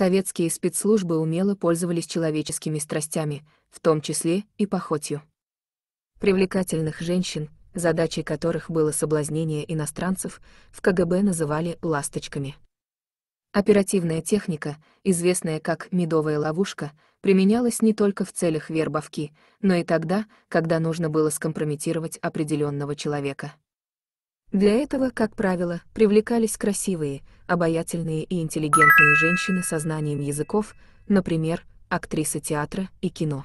Советские спецслужбы умело пользовались человеческими страстями, в том числе и похотью. Привлекательных женщин, задачей которых было соблазнение иностранцев, в КГБ называли «ласточками». Оперативная техника, известная как «медовая ловушка», применялась не только в целях вербовки, но и тогда, когда нужно было скомпрометировать определенного человека. Для этого, как правило, привлекались красивые, обаятельные и интеллигентные женщины со знанием языков, например, актрисы театра и кино.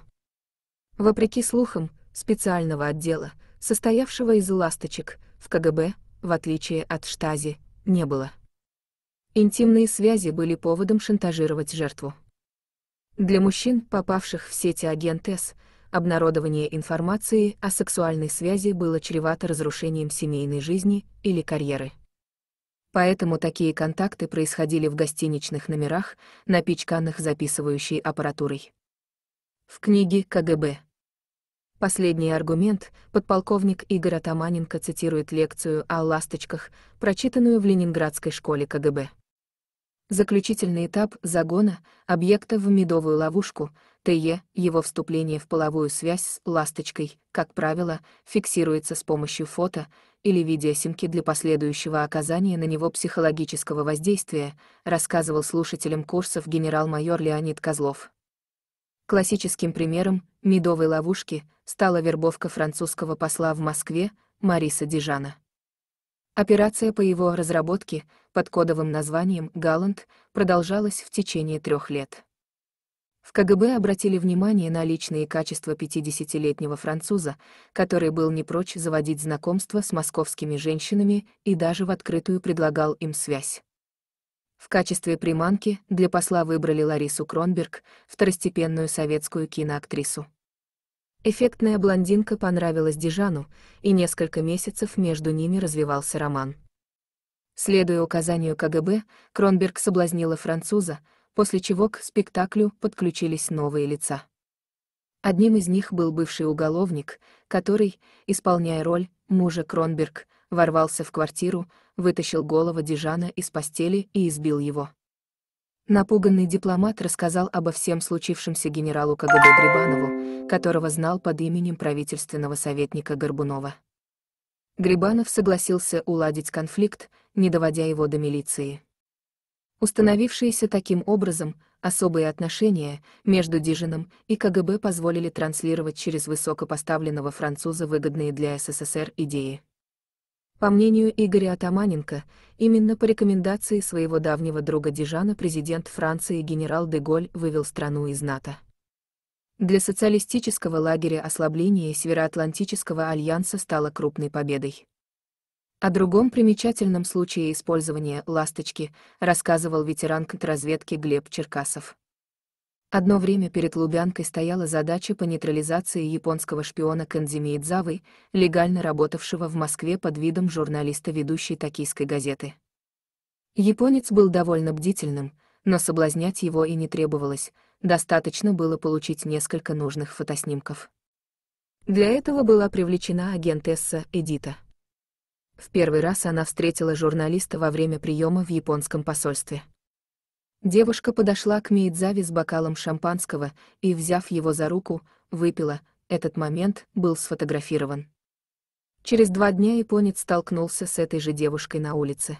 Вопреки слухам, специального отдела, состоявшего из ласточек, в КГБ, в отличие от штази, не было. Интимные связи были поводом шантажировать жертву. Для мужчин, попавших в сети агент С, обнародование информации о сексуальной связи было чревато разрушением семейной жизни или карьеры. Поэтому такие контакты происходили в гостиничных номерах, напичканных записывающей аппаратурой. В книге КГБ Последний аргумент подполковник Игорь Атаманенко цитирует лекцию о ласточках, прочитанную в ленинградской школе КГБ. Заключительный этап загона объекта в медовую ловушку, ТЕ, его вступление в половую связь с ласточкой, как правило, фиксируется с помощью фото или видеосимки для последующего оказания на него психологического воздействия, рассказывал слушателям курсов генерал-майор Леонид Козлов. Классическим примером медовой ловушки стала вербовка французского посла в Москве Мариса Дижана. Операция по его разработке — под кодовым названием «Галланд» продолжалась в течение трех лет. В КГБ обратили внимание на личные качества 50-летнего француза, который был не прочь заводить знакомства с московскими женщинами и даже в открытую предлагал им связь. В качестве приманки для посла выбрали Ларису Кронберг, второстепенную советскую киноактрису. Эффектная блондинка понравилась Дижану, и несколько месяцев между ними развивался роман. Следуя указанию КГБ, Кронберг соблазнила француза, после чего к спектаклю подключились новые лица. Одним из них был бывший уголовник, который, исполняя роль мужа Кронберг, ворвался в квартиру, вытащил голову Дижана из постели и избил его. Напуганный дипломат рассказал обо всем случившемся генералу КГБ Грибанову, которого знал под именем правительственного советника Горбунова. Грибанов согласился уладить конфликт не доводя его до милиции. Установившиеся таким образом особые отношения между Дижином и КГБ позволили транслировать через высокопоставленного француза выгодные для СССР идеи. По мнению Игоря Атаманенко, именно по рекомендации своего давнего друга Дижана президент Франции генерал де Голь вывел страну из НАТО. Для социалистического лагеря ослабление Североатлантического альянса стало крупной победой. О другом примечательном случае использования «ласточки» рассказывал ветеран контрразведки Глеб Черкасов. Одно время перед Лубянкой стояла задача по нейтрализации японского шпиона Кэнзи Миядзавы, легально работавшего в Москве под видом журналиста ведущей токийской газеты. Японец был довольно бдительным, но соблазнять его и не требовалось, достаточно было получить несколько нужных фотоснимков. Для этого была привлечена агентесса Эдита. В первый раз она встретила журналиста во время приема в японском посольстве. Девушка подошла к Мейдзави с бокалом шампанского и, взяв его за руку, выпила, этот момент был сфотографирован. Через два дня японец столкнулся с этой же девушкой на улице.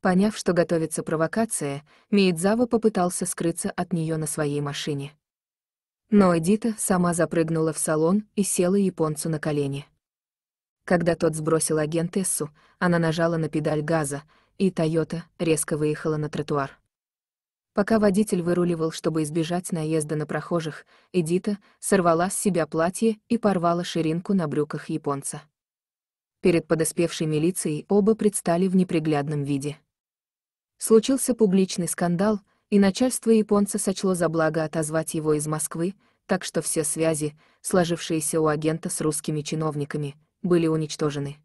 Поняв, что готовится провокация, Мейдзава попытался скрыться от нее на своей машине. Но Эдита сама запрыгнула в салон и села японцу на колени. Когда тот сбросил агентессу, она нажала на педаль газа, и «Тойота» резко выехала на тротуар. Пока водитель выруливал, чтобы избежать наезда на прохожих, Эдита сорвала с себя платье и порвала ширинку на брюках японца. Перед подоспевшей милицией оба предстали в неприглядном виде. Случился публичный скандал, и начальство японца сочло за благо отозвать его из Москвы, так что все связи, сложившиеся у агента с русскими чиновниками, были уничтожены.